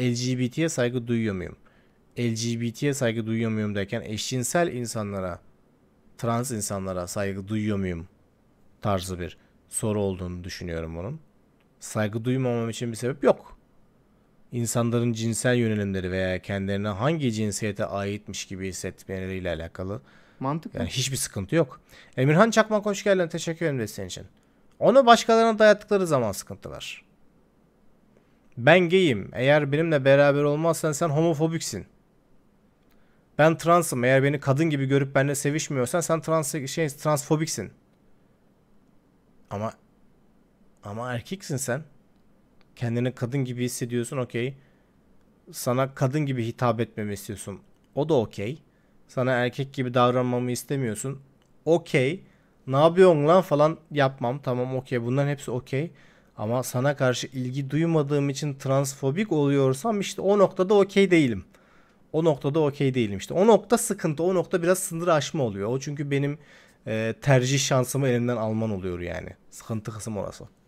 LGBT'ye saygı duyuyor muyum? LGBT'ye saygı duyuyor muyum derken eşcinsel insanlara, trans insanlara saygı duyuyor muyum? Tarzı bir soru olduğunu düşünüyorum onun. Saygı duymamam için bir sebep yok. İnsanların cinsel yönelimleri veya kendilerine hangi cinsiyete aitmiş gibi hissetmeleriyle alakalı Mantıklı. Yani hiçbir sıkıntı yok. Emirhan Çakmak hoş geldin. Teşekkür ederim senin için. Onu başkalarına dayattıkları zaman sıkıntı var. Ben gayim. Eğer benimle beraber olmazsan sen homofobiksin. Ben transım. Eğer beni kadın gibi görüp benimle sevişmiyorsan sen trans şey transfobiksin. Ama ama erkeksin sen. Kendini kadın gibi hissediyorsun okey. Sana kadın gibi hitap etmemi istiyorsun. O da okey. Sana erkek gibi davranmamı istemiyorsun. Okey. Ne yapıyorsun lan falan yapmam. Tamam okey. Bunların hepsi okey. Ama sana karşı ilgi duymadığım için transfobik oluyorsam işte o noktada okey değilim. O noktada okey değilim işte. O nokta sıkıntı, o nokta biraz sınır aşma oluyor. O çünkü benim e, tercih şansımı elimden alman oluyor yani. Sıkıntı kısım orası.